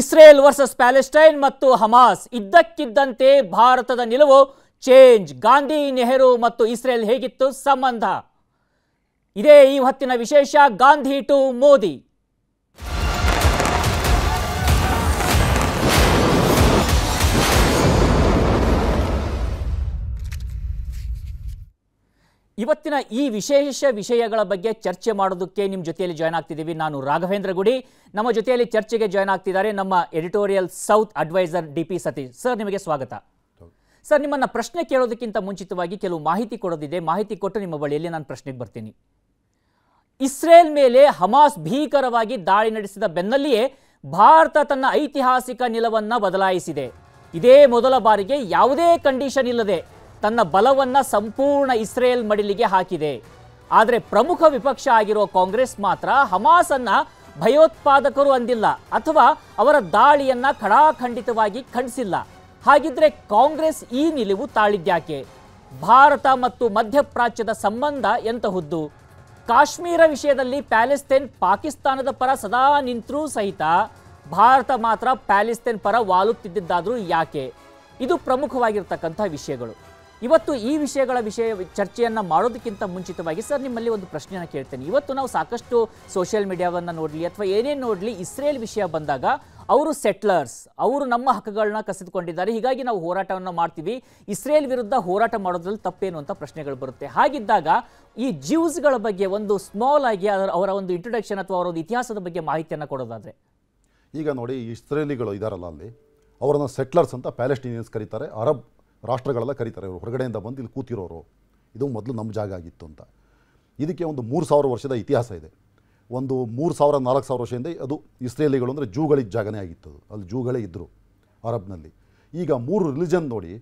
Israel versus Palestine ಮತ್ತು Hamas ಇದ್ದಕ್ಕಿದ್ದಂತೆ ಭಾರತದ ನಿಲುವು ಚೇಂಜ್ ಗಾಂಧಿ ನೆಹರು ಮತ್ತು ಇಸ್ರೇಲ್ ಹೇಗಿತ್ತು ಸಂಬಂಧ ಇದೇ ಈ ಹೊತ್ತಿನ ವಿಶೇಷ ಗಾಂಧಿ ಟು ಮೋದಿ ಇವತ್ತಿನ ಈ ವಿಶೇಷ ವಿಷಯಗಳ ಬಗ್ಗೆ ಚರ್ಚೆ ಮಾಡೋದಕ್ಕೆ ನಿಮ್ಮ ಜೊತೆಯಲ್ಲಿ ಜಾಯ್ನ್ ಆಗ್ತಿದ್ದೀವಿ ನಾನು ರಾಘವೇಂದ್ರ ಗುಡಿ ನಮ್ಮ ಜೊತೆಯಲ್ಲಿ ಚರ್ಚೆಗೆ ಜಾಯ್ನ್ ಆಗ್ತಿದ್ದಾರೆ ನಮ್ಮ editorial south adviser D P Satish sir ನಿಮಗೆ ಸ್ವಾಗತ ಸರ್ ನಿಮ್ಮನ್ನು ಪ್ರಶ್ನೆ ಕೇಳೋದಕ್ಕಿಂತ ಮುಂಚಿತವಾಗಿ ಕೆಲವು ಮಾಹಿತಿ ಕೊಡೋದಿದೆ ಮಾಹಿತಿ ಕೊಟ್ಟು ನಿಮ್ಮ ಬಳಿಯಲ್ಲಿ ನಾನು ಪ್ರಶ್ನೆಗೆ ಬರ್ತೀನಿ ಇಸ್ರೇಲ್ ಮೇಲೆ ಹಮಾಸ್ ಭೀಕರವಾಗಿ ದಾಳಿ ನಡೆಸಿದ ಬೆನ್ನಲ್ಲಿಯೇ ಭಾರತ ತನ್ನ ಐತಿಹಾಸಿಕ ನಿಲವನ್ನು ಬದಲಾಯಿಸಿದೆ ಇದೇ ಮೊದಲ ಬಾರಿಗೆ ಯಾವುದೇ ಕಂಡೀಷನ್ ಇಲ್ಲದೆ ತನ್ನ ಬಲವನ್ನು ಸಂಪೂರ್ಣ ಇಸ್ರೇಲ್ ಮಡಿಲಿಗೆ ಹಾಕಿದೆ ಆದರೆ ಪ್ರಮುಖ ವಿಪಕ್ಷ ಆಗಿರುವ ಕಾಂಗ್ರೆಸ್ ಮಾತ್ರ ಹಮಾಸ್ ಅನ್ನ ಭಯೋತ್ಪಾದಕರು ಅಂದಿಲ್ಲ ಅಥವಾ ಅವರ ದಾಳಿಯನ್ನ ಖಡಾಖಂಡಿತವಾಗಿ ಖಂಡಿಸಿಲ್ಲ ಹಾಗಿದ್ರೆ ಕಾಂಗ್ರೆಸ್ ಈ ನಿಲುವು ತಾಳಿದ್ಯಾಕೆ ಭಾರತ ಮತ್ತು ಮಧ್ಯಪ್ರಾಚ್ಯದ ಸಂಬಂಧ ಎಂತಹುದ್ದು ಕಾಶ್ಮೀರ ವಿಷಯದಲ್ಲಿ ಪ್ಯಾಲೆಸ್ತೇನ್ ಪಾಕಿಸ್ತಾನದ ಪರ ಸದಾ ನಿಂತರೂ ಸಹಿತ ಭಾರತ ಮಾತ್ರ ಪ್ಯಾಲೆಸ್ತೇನ್ ಪರ ವಾಲುತ್ತಿದ್ದಾದರೂ ಯಾಕೆ ಇದು ಪ್ರಮುಖವಾಗಿರ್ತಕ್ಕಂಥ ವಿಷಯಗಳು ಇವತ್ತು ಈ ವಿಷಯಗಳ ವಿಷಯ ಚರ್ಚೆಯನ್ನು ಮಾಡೋದಕ್ಕಿಂತ ಮುಂಚಿತವಾಗಿ ಸರ್ ನಿಮ್ಮಲ್ಲಿ ಒಂದು ಪ್ರಶ್ನೆಯನ್ನು ಕೇಳ್ತೇನೆ ಇವತ್ತು ನಾವು ಸಾಕಷ್ಟು ಸೋಷಿಯಲ್ ಮೀಡಿಯಾವನ್ನು ನೋಡಲಿ ಅಥವಾ ಏನೇನು ನೋಡಲಿ ಇಸ್ರೇಲ್ ವಿಷಯ ಬಂದಾಗ ಅವರು ಸೆಟ್ಲರ್ಸ್ ಅವರು ನಮ್ಮ ಹಕ್ಕುಗಳನ್ನ ಕಸಿದುಕೊಂಡಿದ್ದಾರೆ ಹೀಗಾಗಿ ನಾವು ಹೋರಾಟವನ್ನು ಮಾಡ್ತೀವಿ ಇಸ್ರೇಲ್ ವಿರುದ್ಧ ಹೋರಾಟ ಮಾಡೋದ್ರಲ್ಲಿ ತಪ್ಪೇನು ಅಂತ ಪ್ರಶ್ನೆಗಳು ಬರುತ್ತೆ ಹಾಗಿದ್ದಾಗ ಈ ಜ್ಯೂಸ್ಗಳ ಬಗ್ಗೆ ಒಂದು ಸ್ಮಾಲ್ ಆಗಿ ಅವರ ಒಂದು ಇಂಟ್ರೊಡಕ್ಷನ್ ಅಥವಾ ಅವರ ಒಂದು ಇತಿಹಾಸದ ಬಗ್ಗೆ ಮಾಹಿತಿಯನ್ನು ಕೊಡೋದಾದರೆ ಈಗ ನೋಡಿ ಇಸ್ರೇಲಿಗಳು ಇದಾರಲ್ಲ ಅಲ್ಲಿ ಅವರನ್ನು ಸೆಟ್ಲರ್ಸ್ ಅಂತ ಪ್ಯಾಲೆಸ್ಟೀನಿಯನ್ಸ್ ಕರೀತಾರೆ ಅರಬ್ ರಾಷ್ಟ್ರಗಳೆಲ್ಲ ಕರೀತಾರೆ ಇವರು ಹೊರಗಡೆಯಿಂದ ಬಂದು ಇಲ್ಲಿ ಕೂತಿರೋರು ಇದು ಮೊದಲು ನಮ್ಮ ಜಾಗ ಆಗಿತ್ತು ಅಂತ ಇದಕ್ಕೆ ಒಂದು ಮೂರು ಸಾವಿರ ವರ್ಷದ ಇತಿಹಾಸ ಇದೆ ಒಂದು ಮೂರು ಸಾವಿರ ನಾಲ್ಕು ಸಾವಿರ ವರ್ಷದಿಂದ ಅದು ಇಸ್ರೇಲಿಗಳು ಅಂದರೆ ಜೂಗಳಿಗೆ ಜಾಗನೇ ಆಗಿತ್ತು ಅದು ಅಲ್ಲಿ ಜೂಗಳೇ ಇದ್ದರು ಅರಬ್ನಲ್ಲಿ ಈಗ ಮೂರು ರಿಲಿಜನ್ ನೋಡಿ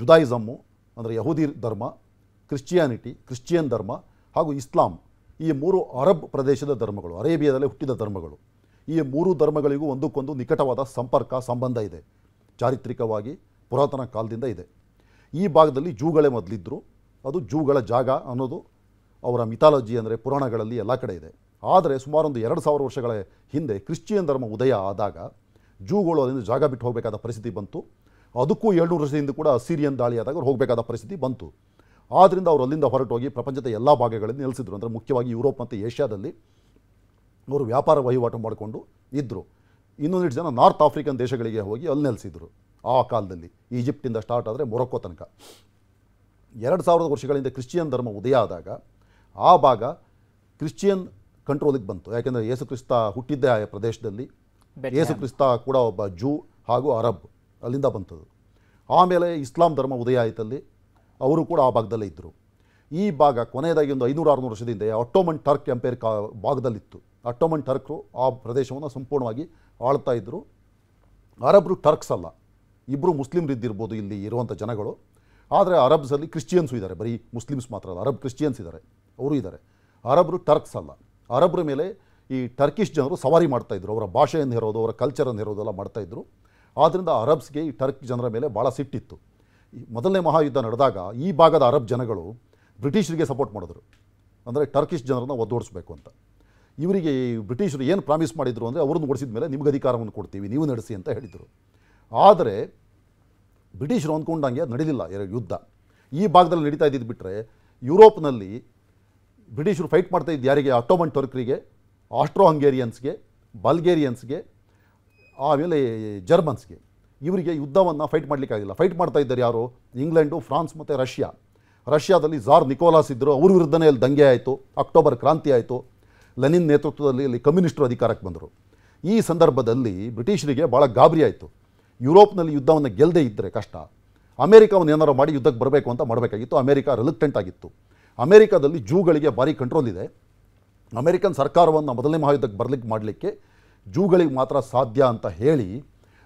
ಜುದಾಯಿಸಮ್ಮು ಅಂದರೆ ಯಹೂದಿ ಧರ್ಮ ಕ್ರಿಶ್ಚಿಯಾನಿಟಿ ಕ್ರಿಶ್ಚಿಯನ್ ಧರ್ಮ ಹಾಗೂ ಇಸ್ಲಾಂ ಈ ಮೂರು ಅರಬ್ ಪ್ರದೇಶದ ಧರ್ಮಗಳು ಅರೇಬಿಯಾದಲ್ಲೇ ಹುಟ್ಟಿದ ಧರ್ಮಗಳು ಈ ಮೂರು ಧರ್ಮಗಳಿಗೂ ಒಂದಕ್ಕೊಂದು ನಿಕಟವಾದ ಸಂಪರ್ಕ ಸಂಬಂಧ ಇದೆ ಚಾರಿತ್ರಿಕವಾಗಿ ಪುರಾತನ ಕಾಲದಿಂದ ಇದೆ ಈ ಭಾಗದಲ್ಲಿ ಜೂಗಳೇ ಮೊದಲಿದ್ದರು ಅದು ಜೂಗಳ ಜಾಗ ಅನ್ನೋದು ಅವರ ಮಿಥಾಲಜಿ ಅಂದರೆ ಪುರಾಣಗಳಲ್ಲಿ ಎಲ್ಲ ಕಡೆ ಇದೆ ಆದರೆ ಸುಮಾರೊಂದು ಎರಡು ಸಾವಿರ ವರ್ಷಗಳ ಹಿಂದೆ ಕ್ರಿಶ್ಚಿಯನ್ ಧರ್ಮ ಉದಯ ಆದಾಗ ಜೂಗಳು ಅಲ್ಲಿಂದ ಜಾಗ ಬಿಟ್ಟು ಹೋಗಬೇಕಾದ ಪರಿಸ್ಥಿತಿ ಬಂತು ಅದಕ್ಕೂ ಏಳ್ನೂರು ವರ್ಷದಿಂದ ಕೂಡ ಸಿರಿಯನ್ ದಾಳಿ ಆದಾಗ ಅವ್ರು ಹೋಗಬೇಕಾದ ಪರಿಸ್ಥಿತಿ ಬಂತು ಆದ್ದರಿಂದ ಅವರು ಅಲ್ಲಿಂದ ಹೊರಟೋಗಿ ಪ್ರಪಂಚದ ಎಲ್ಲ ಭಾಗಗಳಲ್ಲಿ ನೆಲೆಸಿದ್ರು ಅಂದರೆ ಮುಖ್ಯವಾಗಿ ಯುರೋಪ್ ಮತ್ತು ಏಷ್ಯಾದಲ್ಲಿ ಅವರು ವ್ಯಾಪಾರ ವಹಿವಾಟು ಮಾಡಿಕೊಂಡು ಇದ್ದರು ಇನ್ನೊಂದಿಷ್ಟು ಜನ ನಾರ್ತ್ ಆಫ್ರಿಕನ್ ದೇಶಗಳಿಗೆ ಹೋಗಿ ಅಲ್ಲಿ ನೆಲೆಸಿದ್ರು ಆ ಕಾಲದಲ್ಲಿ ಈಜಿಪ್ಟಿಂದ ಸ್ಟಾರ್ಟ್ ಆದರೆ ಮೊರಕ್ಕೋ ತನಕ ಎರಡು ಸಾವಿರದ ವರ್ಷಗಳಿಂದ ಕ್ರಿಶ್ಚಿಯನ್ ಧರ್ಮ ಉದಯ ಆದಾಗ ಆ ಭಾಗ ಕ್ರಿಶ್ಚಿಯನ್ ಕಂಟ್ರೋಲಿಗೆ ಬಂತು ಯಾಕೆಂದರೆ ಕ್ರಿಸ್ತ ಹುಟ್ಟಿದ್ದೆ ಆ ಪ್ರದೇಶದಲ್ಲಿ ಕ್ರಿಸ್ತ ಕೂಡ ಒಬ್ಬ ಜೂ ಹಾಗೂ ಅರಬ್ ಅಲ್ಲಿಂದ ಬಂತದ್ದು ಆಮೇಲೆ ಇಸ್ಲಾಂ ಧರ್ಮ ಉದಯ ಆಯಿತಲ್ಲಿ ಅವರು ಕೂಡ ಆ ಭಾಗದಲ್ಲೇ ಇದ್ದರು ಈ ಭಾಗ ಕೊನೆಯದಾಗಿ ಒಂದು ಐನೂರು ಆರುನೂರು ವರ್ಷದಿಂದ ಅಟ್ಟೋಮನ್ ಟರ್ಕ್ ಎಂಪೈರ್ ಕಾ ಭಾಗದಲ್ಲಿತ್ತು ಅಟ್ಟೋಮನ್ ಟರ್ಕರು ಆ ಪ್ರದೇಶವನ್ನು ಸಂಪೂರ್ಣವಾಗಿ ಆಳ್ತಾ ಇದ್ದರು ಅರಬ್ರು ಟರ್ಕ್ಸ್ ಅಲ್ಲ ಇಬ್ಬರು ಮುಸ್ಲಿಮ್ರಿದ್ದಿರ್ಬೋದು ಇಲ್ಲಿ ಇರುವಂಥ ಜನಗಳು ಆದರೆ ಅರಬ್ಸಲ್ಲಿ ಕ್ರಿಶ್ಚಿಯನ್ಸು ಇದ್ದಾರೆ ಬರೀ ಮುಸ್ಲಿಮ್ಸ್ ಮಾತ್ರ ಅಲ್ಲ ಅರಬ್ ಕ್ರಿಶ್ಚಿಯನ್ಸ್ ಇದ್ದಾರೆ ಅವರು ಇದ್ದಾರೆ ಅರಬ್ರು ಟರ್ಕ್ಸ್ ಅಲ್ಲ ಅರಬ್ರ ಮೇಲೆ ಈ ಟರ್ಕಿಶ್ ಜನರು ಸವಾರಿ ಮಾಡ್ತಾಯಿದ್ರು ಅವರ ಭಾಷೆಯನ್ನು ಹೇರೋದು ಅವರ ಕಲ್ಚರನ್ನು ಹೇರೋದೆಲ್ಲ ಮಾಡ್ತಾಯಿದ್ರು ಆದ್ದರಿಂದ ಅರಬ್ಸ್ಗೆ ಈ ಟರ್ಕ್ ಜನರ ಮೇಲೆ ಭಾಳ ಸಿಟ್ಟಿತ್ತು ಈ ಮೊದಲನೇ ಮಹಾಯುದ್ಧ ನಡೆದಾಗ ಈ ಭಾಗದ ಅರಬ್ ಜನಗಳು ಬ್ರಿಟಿಷರಿಗೆ ಸಪೋರ್ಟ್ ಮಾಡಿದ್ರು ಅಂದರೆ ಟರ್ಕಿಶ್ ಜನರನ್ನ ಒದ್ದೋಡಿಸ್ಬೇಕು ಅಂತ ಇವರಿಗೆ ಬ್ರಿಟಿಷರು ಏನು ಪ್ರಾಮಿಸ್ ಮಾಡಿದ್ರು ಅಂದರೆ ಅವ್ರನ್ನ ಓಡಿಸಿದ ಮೇಲೆ ನಿಮ್ಗೆ ಅಧಿಕಾರವನ್ನು ಕೊಡ್ತೀವಿ ನೀವು ನಡೆಸಿ ಅಂತ ಹೇಳಿದರು ಆದರೆ ಬ್ರಿಟಿಷರು ಅಂದ್ಕೊಂಡಂಗೆ ಅದು ನಡೀಲಿಲ್ಲ ಯುದ್ಧ ಈ ಭಾಗದಲ್ಲಿ ನಡೀತಾ ಇದ್ದಿದ್ದು ಬಿಟ್ಟರೆ ಯುರೋಪ್ನಲ್ಲಿ ಬ್ರಿಟಿಷರು ಫೈಟ್ ಮಾಡ್ತಾ ಇದ್ದು ಯಾರಿಗೆ ಅಟೋಮನ್ ಟರ್ಕ್ರಿಗೆ ಆಸ್ಟ್ರೋ ಹಂಗೇರಿಯನ್ಸ್ಗೆ ಬಲ್ಗೇರಿಯನ್ಸ್ಗೆ ಆಮೇಲೆ ಜರ್ಮನ್ಸ್ಗೆ ಇವರಿಗೆ ಯುದ್ಧವನ್ನು ಫೈಟ್ ಮಾಡಲಿಕ್ಕಾಗಿಲ್ಲ ಫೈಟ್ ಮಾಡ್ತಾ ಇದ್ದಾರೆ ಯಾರು ಇಂಗ್ಲೆಂಡು ಫ್ರಾನ್ಸ್ ಮತ್ತು ರಷ್ಯಾ ರಷ್ಯಾದಲ್ಲಿ ಝಾರ್ ನಿಕೋಲಾಸ್ ಇದ್ದರು ಅವ್ರ ವಿರುದ್ಧನೇ ಅಲ್ಲಿ ದಂಗೆ ಆಯಿತು ಅಕ್ಟೋಬರ್ ಕ್ರಾಂತಿ ಆಯಿತು ಲೆನಿನ್ ನೇತೃತ್ವದಲ್ಲಿ ಅಲ್ಲಿ ಕಮ್ಯುನಿಸ್ಟರು ಅಧಿಕಾರಕ್ಕೆ ಬಂದರು ಈ ಸಂದರ್ಭದಲ್ಲಿ ಬ್ರಿಟಿಷರಿಗೆ ಭಾಳ ಗಾಬರಿ ಆಯಿತು ಯುರೋಪ್ನಲ್ಲಿ ಯುದ್ಧವನ್ನು ಗೆಲ್ಲದೆ ಇದ್ದರೆ ಕಷ್ಟ ಅಮೇರಿಕಾವನ್ನು ಏನಾರು ಮಾಡಿ ಯುದ್ಧಕ್ಕೆ ಬರಬೇಕು ಅಂತ ಮಾಡಬೇಕಾಗಿತ್ತು ಅಮೇರಿಕಾ ರಿಲಕ್ಟೆಂಟ್ ಆಗಿತ್ತು ಅಮೇರಿಕಾದಲ್ಲಿ ಜೂಗಳಿಗೆ ಭಾರಿ ಕಂಟ್ರೋಲ್ ಇದೆ ಅಮೇರಿಕನ್ ಸರ್ಕಾರವನ್ನು ಮೊದಲನೇ ಮಹಾಯುದ್ಧಕ್ಕೆ ಬರಲಿಕ್ಕೆ ಮಾಡಲಿಕ್ಕೆ ಜೂಗಳಿಗೆ ಮಾತ್ರ ಸಾಧ್ಯ ಅಂತ ಹೇಳಿ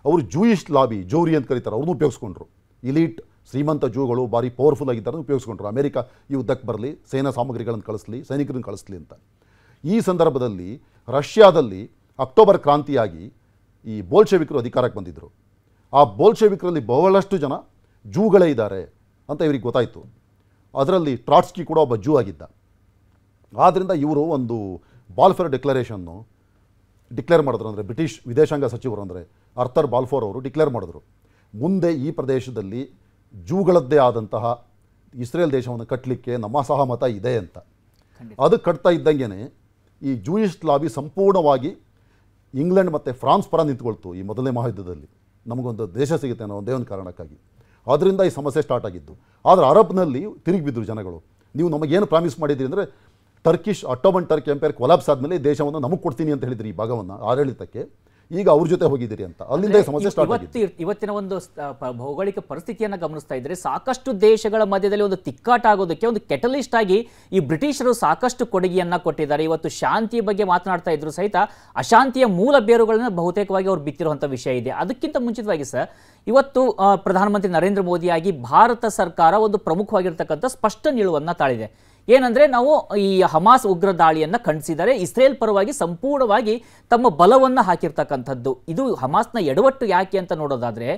ಅವರು ಜೂಯಿಶ್ ಲಾಬಿ ಜೋರಿ ಅಂತ ಕರೀತಾರೆ ಅವ್ರನ್ನೂ ಉಪಯೋಗಿಸ್ಕೊಂಡ್ರು ಇಲೀಟ್ ಶ್ರೀಮಂತ ಜೂಗಳು ಭಾರಿ ಪವರ್ಫುಲ್ ಆಗಿದ್ದಾರೆ ಉಪಯೋಗಿಸ್ಕೊಂಡ್ರು ಅಮೇರಿಕ ಈ ಯುದ್ಧಕ್ಕೆ ಬರಲಿ ಸೇನಾ ಸಾಮಗ್ರಿಗಳನ್ನು ಕಳಿಸ್ಲಿ ಸೈನಿಕರನ್ನು ಕಳಿಸ್ಲಿ ಅಂತ ಈ ಸಂದರ್ಭದಲ್ಲಿ ರಷ್ಯಾದಲ್ಲಿ ಅಕ್ಟೋಬರ್ ಕ್ರಾಂತಿಯಾಗಿ ಈ ಬೋಲ್ಶೆವಿಕರು ಅಧಿಕಾರಕ್ಕೆ ಬಂದಿದ್ದರು ಆ ಬೋಲ್ಶೆವಿಕರಲ್ಲಿ ಬಹಳಷ್ಟು ಜನ ಜೂಗಳೇ ಇದ್ದಾರೆ ಅಂತ ಇವರಿಗೆ ಗೊತ್ತಾಯಿತು ಅದರಲ್ಲಿ ಟ್ರಾಟ್ಸ್ಕಿ ಕೂಡ ಒಬ್ಬ ಜೂ ಆಗಿದ್ದ ಆದ್ದರಿಂದ ಇವರು ಒಂದು ಬಾಲ್ಫರ್ ಡಿಕ್ಲರೇಷನ್ನು ಡಿಕ್ಲೇರ್ ಮಾಡಿದ್ರು ಅಂದರೆ ಬ್ರಿಟಿಷ್ ವಿದೇಶಾಂಗ ಸಚಿವರು ಅಂದರೆ ಅರ್ಥರ್ ಬಾಲ್ಫೋರ್ ಅವರು ಡಿಕ್ಲೇರ್ ಮಾಡಿದ್ರು ಮುಂದೆ ಈ ಪ್ರದೇಶದಲ್ಲಿ ಜೂಗಳದ್ದೇ ಆದಂತಹ ಇಸ್ರೇಲ್ ದೇಶವನ್ನು ಕಟ್ಟಲಿಕ್ಕೆ ನಮ್ಮ ಸಹಮತ ಇದೆ ಅಂತ ಅದು ಕಟ್ತಾ ಇದ್ದಂಗೆ ಈ ಜೂಯಿಸ್ಟ್ ಲಾಬಿ ಸಂಪೂರ್ಣವಾಗಿ ಇಂಗ್ಲೆಂಡ್ ಮತ್ತು ಫ್ರಾನ್ಸ್ ಪರ ನಿಂತ್ಕೊಳ್ತು ಈ ಮೊದಲನೇ ಮಹಾಯುದ್ಧದಲ್ಲಿ ನಮಗೊಂದು ದೇಶ ಸಿಗುತ್ತೆ ಅನ್ನೋ ಒಂದೇ ಒಂದು ಕಾರಣಕ್ಕಾಗಿ ಅದರಿಂದ ಈ ಸಮಸ್ಯೆ ಸ್ಟಾರ್ಟ್ ಆಗಿದ್ದು ಆದರೆ ಅರಬ್ನಲ್ಲಿ ತಿರುಗಿ ಬಿದ್ದರು ಜನಗಳು ನೀವು ನಮಗೇನು ಪ್ರಾಮಿಸ್ ಮಾಡಿದ್ರಿ ಅಂದರೆ ಟರ್ಕಿಶ್ ಅಟ್ಟೋಬನ್ ಟರ್ಕ್ ಎಂಪೈರ್ ಕೊಲಾಬ್ಸ್ ಆದಮೇಲೆ ದೇಶವನ್ನು ನಮಗೆ ಕೊಡ್ತೀನಿ ಅಂತ ಹೇಳಿದ್ರಿ ಈ ಭಾಗವನ್ನು ಆಡಳಿತಕ್ಕೆ ಈಗ ಅವ್ರ ಜೊತೆ ಹೋಗಿದ್ದೀರಿ ಅಂತ ಅಲ್ಲಿಂದ ಸಮಸ್ಯೆ ಇವತ್ತಿನ ಒಂದು ಭೌಗೋಳಿಕ ಪರಿಸ್ಥಿತಿಯನ್ನು ಗಮನಿಸ್ತಾ ಇದ್ರೆ ಸಾಕಷ್ಟು ದೇಶಗಳ ಮಧ್ಯದಲ್ಲಿ ಒಂದು ತಿಕ್ಕಾಟ ಆಗೋದಕ್ಕೆ ಒಂದು ಕೆಟಲಿಸ್ಟ್ ಆಗಿ ಈ ಬ್ರಿಟಿಷರು ಸಾಕಷ್ಟು ಕೊಡುಗೆಯನ್ನ ಕೊಟ್ಟಿದ್ದಾರೆ ಇವತ್ತು ಶಾಂತಿಯ ಬಗ್ಗೆ ಮಾತನಾಡ್ತಾ ಇದ್ರು ಸಹಿತ ಅಶಾಂತಿಯ ಮೂಲ ಬೇರುಗಳನ್ನ ಬಹುತೇಕವಾಗಿ ಅವ್ರು ಬಿತ್ತಿರುವಂಥ ವಿಷಯ ಇದೆ ಅದಕ್ಕಿಂತ ಮುಂಚಿತವಾಗಿ ಸರ್ ಇವತ್ತು ಪ್ರಧಾನಮಂತ್ರಿ ನರೇಂದ್ರ ಮೋದಿ ಆಗಿ ಭಾರತ ಸರ್ಕಾರ ಒಂದು ಪ್ರಮುಖವಾಗಿರ್ತಕ್ಕಂಥ ಸ್ಪಷ್ಟ ನಿಲುವನ್ನ ತಾಳಿದೆ ಏನಂದರೆ ನಾವು ಈ ಹಮಾಸ್ ಉಗ್ರ ದಾಳಿಯನ್ನು ಖಂಡಿಸಿದರೆ ಇಸ್ರೇಲ್ ಪರವಾಗಿ ಸಂಪೂರ್ಣವಾಗಿ ತಮ್ಮ ಬಲವನ್ನು ಹಾಕಿರ್ತಕ್ಕಂಥದ್ದು ಇದು ಹಮಾಸ್ನ ಎಡವಟ್ಟು ಯಾಕೆ ಅಂತ ನೋಡೋದಾದರೆ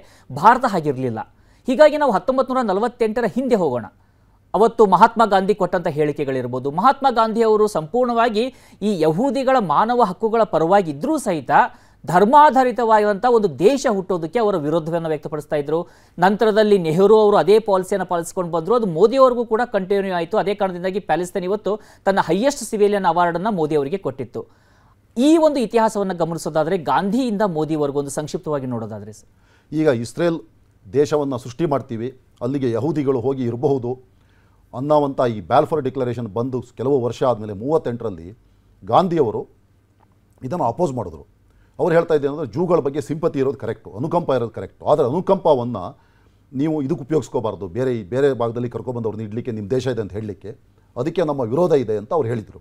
ಭಾರತ ಹಾಗಿರಲಿಲ್ಲ ಹೀಗಾಗಿ ನಾವು ಹತ್ತೊಂಬತ್ತು ನೂರ ನಲವತ್ತೆಂಟರ ಹಿಂದೆ ಹೋಗೋಣ ಅವತ್ತು ಮಹಾತ್ಮ ಗಾಂಧಿ ಕೊಟ್ಟಂಥ ಹೇಳಿಕೆಗಳಿರ್ಬೋದು ಮಹಾತ್ಮ ಗಾಂಧಿ ಅವರು ಸಂಪೂರ್ಣವಾಗಿ ಈ ಯಹೂದಿಗಳ ಮಾನವ ಹಕ್ಕುಗಳ ಪರವಾಗಿದ್ದರೂ ಸಹಿತ ಧರ್ಮಾಧಾರಿತವಾದಂಥ ಒಂದು ದೇಶ ಹುಟ್ಟೋದಕ್ಕೆ ಅವರ ವಿರೋಧವನ್ನು ವ್ಯಕ್ತಪಡಿಸ್ತಾ ಇದ್ರು ನಂತರದಲ್ಲಿ ನೆಹರು ಅವರು ಅದೇ ಪಾಲಿಸಿಯನ್ನು ಪಾಲಿಸಿಕೊಂಡು ಬಂದರು ಅದು ಮೋದಿಯವರೆಗೂ ಕೂಡ ಕಂಟಿನ್ಯೂ ಆಯಿತು ಅದೇ ಕಾರಣದಿಂದಾಗಿ ಪ್ಯಾಲೆಸ್ತೇನ್ ಇವತ್ತು ತನ್ನ ಹೈಯೆಸ್ಟ್ ಸಿವಿಲಿಯನ್ ಅವಾರ್ಡನ್ನು ಮೋದಿ ಅವರಿಗೆ ಕೊಟ್ಟಿತ್ತು ಈ ಒಂದು ಇತಿಹಾಸವನ್ನು ಗಮನಿಸೋದಾದರೆ ಗಾಂಧಿಯಿಂದ ಮೋದಿವರೆಗೂ ಒಂದು ಸಂಕ್ಷಿಪ್ತವಾಗಿ ನೋಡೋದಾದರೆ ಈಗ ಇಸ್ರೇಲ್ ದೇಶವನ್ನು ಸೃಷ್ಟಿ ಮಾಡ್ತೀವಿ ಅಲ್ಲಿಗೆ ಯಹೂದಿಗಳು ಹೋಗಿ ಇರಬಹುದು ಅನ್ನೋವಂಥ ಈ ಬ್ಯಾಲ್ಫರ್ ಡಿಕ್ಲರೇಷನ್ ಬಂದು ಕೆಲವು ವರ್ಷ ಆದಮೇಲೆ ಮೂವತ್ತೆಂಟರಲ್ಲಿ ಗಾಂಧಿಯವರು ಇದನ್ನು ಅಪೋಸ್ ಮಾಡಿದ್ರು ಅವ್ರು ಹೇಳ್ತಾ ಇದ್ದೆ ಅಂದರೆ ಜೂಗಳ ಬಗ್ಗೆ ಸಿಂಪತಿ ಇರೋದು ಕರೆಕ್ಟು ಅನುಕಂಪ ಇರೋದು ಕರೆಕ್ಟು ಆದರೆ ಅನುಕಂಪವನ್ನು ನೀವು ಇದಕ್ಕೆ ಉಪಯೋಗಿಸ್ಕೋಬಾರ್ದು ಬೇರೆ ಬೇರೆ ಭಾಗದಲ್ಲಿ ಅವ್ರನ್ನ ಇಡಲಿಕ್ಕೆ ನಿಮ್ಮ ದೇಶ ಇದೆ ಅಂತ ಹೇಳಲಿಕ್ಕೆ ಅದಕ್ಕೆ ನಮ್ಮ ವಿರೋಧ ಇದೆ ಅಂತ ಅವ್ರು ಹೇಳಿದರು